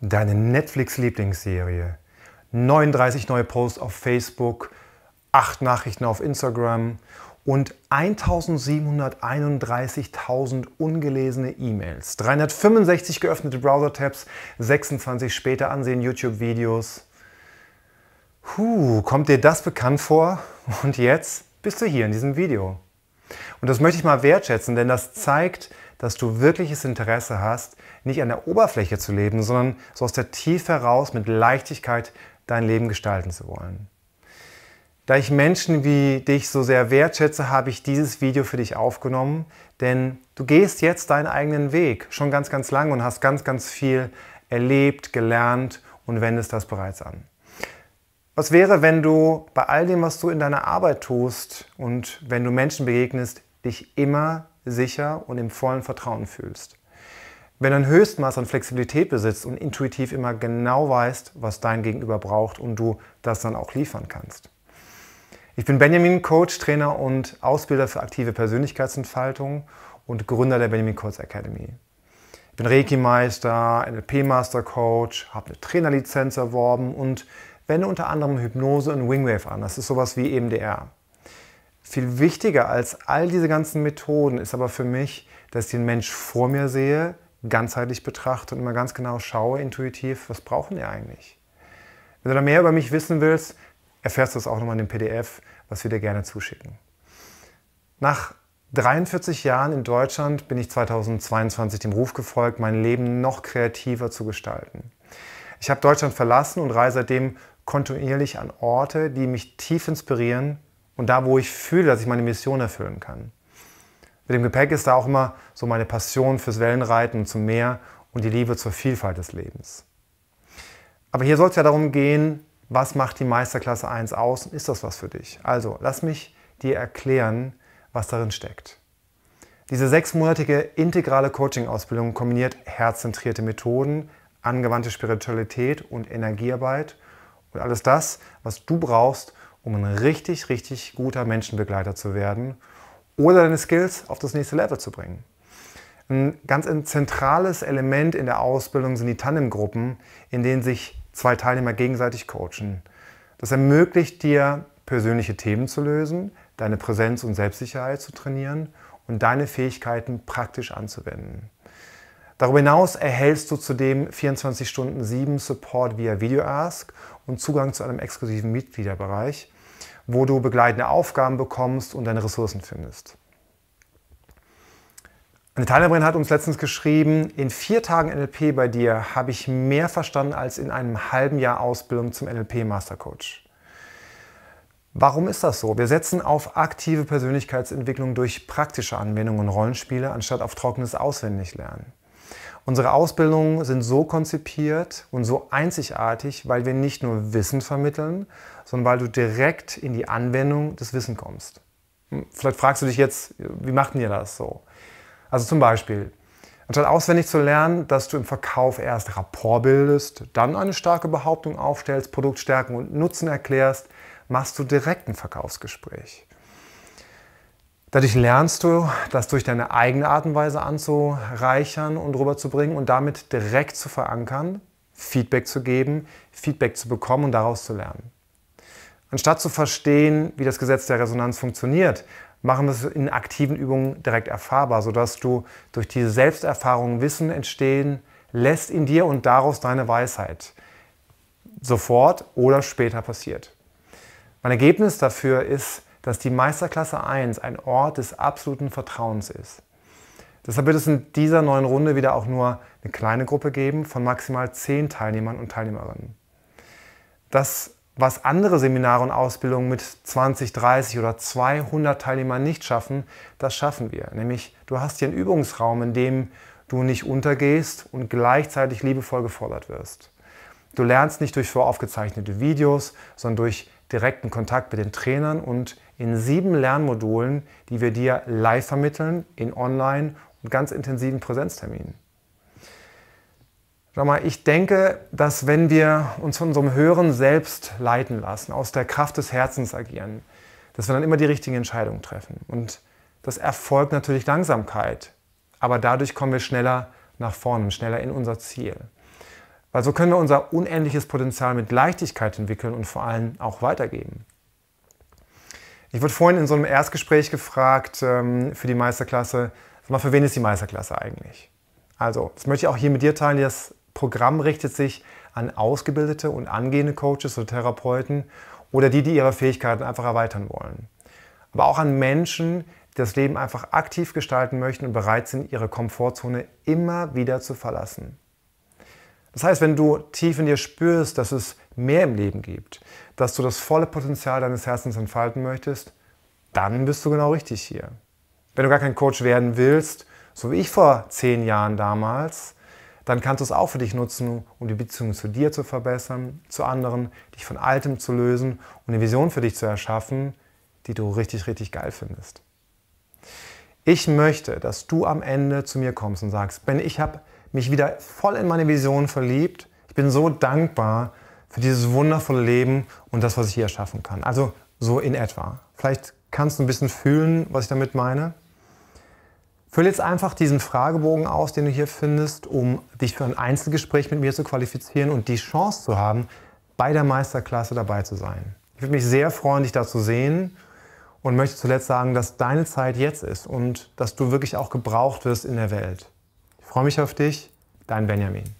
deine Netflix-Lieblingsserie, 39 neue Posts auf Facebook, 8 Nachrichten auf Instagram und 1731.000 ungelesene E-Mails, 365 geöffnete Browser-Tabs, 26 später ansehen YouTube-Videos. Huh, kommt dir das bekannt vor? Und jetzt bist du hier in diesem Video. Und das möchte ich mal wertschätzen, denn das zeigt, dass du wirkliches Interesse hast, nicht an der Oberfläche zu leben, sondern so aus der Tiefe heraus mit Leichtigkeit dein Leben gestalten zu wollen. Da ich Menschen wie dich so sehr wertschätze, habe ich dieses Video für dich aufgenommen, denn du gehst jetzt deinen eigenen Weg schon ganz, ganz lang und hast ganz, ganz viel erlebt, gelernt und wendest das bereits an. Was wäre, wenn du bei all dem, was du in deiner Arbeit tust und wenn du Menschen begegnest, dich immer sicher und im vollen Vertrauen fühlst? Wenn du ein Höchstmaß an Flexibilität besitzt und intuitiv immer genau weißt, was dein Gegenüber braucht und du das dann auch liefern kannst. Ich bin Benjamin, Coach, Trainer und Ausbilder für aktive Persönlichkeitsentfaltung und Gründer der Benjamin Coach Academy. Ich bin Reiki-Meister, NLP-Master-Coach, habe eine Trainerlizenz erworben und wende unter anderem Hypnose und Wingwave an. Das ist sowas wie EMDR. Viel wichtiger als all diese ganzen Methoden ist aber für mich, dass ich den Mensch vor mir sehe, ganzheitlich betrachte und immer ganz genau schaue, intuitiv, was brauchen wir eigentlich? Wenn du da mehr über mich wissen willst, erfährst du es auch nochmal in dem PDF, was wir dir gerne zuschicken. Nach 43 Jahren in Deutschland bin ich 2022 dem Ruf gefolgt, mein Leben noch kreativer zu gestalten. Ich habe Deutschland verlassen und reise seitdem kontinuierlich an Orte, die mich tief inspirieren und da, wo ich fühle, dass ich meine Mission erfüllen kann. Mit dem Gepäck ist da auch immer so meine Passion fürs Wellenreiten zum Meer und die Liebe zur Vielfalt des Lebens. Aber hier soll es ja darum gehen, was macht die Meisterklasse 1 aus und ist das was für dich? Also lass mich dir erklären, was darin steckt. Diese sechsmonatige integrale Coaching-Ausbildung kombiniert herzzentrierte Methoden, angewandte Spiritualität und Energiearbeit und alles das, was du brauchst, um ein richtig, richtig guter Menschenbegleiter zu werden oder deine Skills auf das nächste Level zu bringen. Ein ganz zentrales Element in der Ausbildung sind die Tandemgruppen, in denen sich zwei Teilnehmer gegenseitig coachen. Das ermöglicht dir, persönliche Themen zu lösen, deine Präsenz und Selbstsicherheit zu trainieren und deine Fähigkeiten praktisch anzuwenden. Darüber hinaus erhältst du zudem 24 Stunden 7 Support via VideoAsk und Zugang zu einem exklusiven Mitgliederbereich, wo du begleitende Aufgaben bekommst und deine Ressourcen findest. Eine Teilnehmerin hat uns letztens geschrieben, in vier Tagen NLP bei dir habe ich mehr verstanden als in einem halben Jahr Ausbildung zum NLP Master Coach. Warum ist das so? Wir setzen auf aktive Persönlichkeitsentwicklung durch praktische Anwendungen und Rollenspiele anstatt auf trockenes Auswendiglernen. Unsere Ausbildungen sind so konzipiert und so einzigartig, weil wir nicht nur Wissen vermitteln, sondern weil du direkt in die Anwendung des Wissens kommst. Hm, vielleicht fragst du dich jetzt, wie macht ihr das so? Also zum Beispiel, anstatt auswendig zu lernen, dass du im Verkauf erst Rapport bildest, dann eine starke Behauptung aufstellst, Produktstärken und Nutzen erklärst, machst du direkt ein Verkaufsgespräch. Dadurch lernst du, das durch deine eigene Art und Weise anzureichern und rüberzubringen und damit direkt zu verankern, Feedback zu geben, Feedback zu bekommen und daraus zu lernen. Anstatt zu verstehen, wie das Gesetz der Resonanz funktioniert, machen wir es in aktiven Übungen direkt erfahrbar, sodass du durch diese Selbsterfahrung Wissen entstehen lässt in dir und daraus deine Weisheit sofort oder später passiert. Mein Ergebnis dafür ist, dass die Meisterklasse 1 ein Ort des absoluten Vertrauens ist. Deshalb wird es in dieser neuen Runde wieder auch nur eine kleine Gruppe geben von maximal 10 Teilnehmern und Teilnehmerinnen. Das, was andere Seminare und Ausbildungen mit 20, 30 oder 200 Teilnehmern nicht schaffen, das schaffen wir. Nämlich, du hast hier einen Übungsraum, in dem du nicht untergehst und gleichzeitig liebevoll gefordert wirst. Du lernst nicht durch voraufgezeichnete Videos, sondern durch direkten Kontakt mit den Trainern und in sieben Lernmodulen, die wir dir live vermitteln, in Online- und ganz intensiven Präsenzterminen. Schau mal, ich denke, dass wenn wir uns von unserem höheren Selbst leiten lassen, aus der Kraft des Herzens agieren, dass wir dann immer die richtigen Entscheidungen treffen. Und das erfolgt natürlich Langsamkeit, aber dadurch kommen wir schneller nach vorne, schneller in unser Ziel. Weil so können wir unser unendliches Potenzial mit Leichtigkeit entwickeln und vor allem auch weitergeben. Ich wurde vorhin in so einem Erstgespräch gefragt ähm, für die Meisterklasse, sag mal, für wen ist die Meisterklasse eigentlich? Also, das möchte ich auch hier mit dir teilen. Das Programm richtet sich an ausgebildete und angehende Coaches oder Therapeuten oder die, die ihre Fähigkeiten einfach erweitern wollen. Aber auch an Menschen, die das Leben einfach aktiv gestalten möchten und bereit sind, ihre Komfortzone immer wieder zu verlassen. Das heißt, wenn du tief in dir spürst, dass es mehr im Leben gibt, dass du das volle Potenzial deines Herzens entfalten möchtest, dann bist du genau richtig hier. Wenn du gar kein Coach werden willst, so wie ich vor zehn Jahren damals, dann kannst du es auch für dich nutzen, um die Beziehung zu dir zu verbessern, zu anderen, dich von Altem zu lösen und eine Vision für dich zu erschaffen, die du richtig, richtig geil findest. Ich möchte, dass du am Ende zu mir kommst und sagst, Ben, ich habe mich wieder voll in meine Vision verliebt. Ich bin so dankbar für dieses wundervolle Leben und das, was ich hier erschaffen kann. Also so in etwa. Vielleicht kannst du ein bisschen fühlen, was ich damit meine. Füll jetzt einfach diesen Fragebogen aus, den du hier findest, um dich für ein Einzelgespräch mit mir zu qualifizieren und die Chance zu haben, bei der Meisterklasse dabei zu sein. Ich würde mich sehr freuen, dich da zu sehen und möchte zuletzt sagen, dass deine Zeit jetzt ist und dass du wirklich auch gebraucht wirst in der Welt freue mich auf dich, dein Benjamin.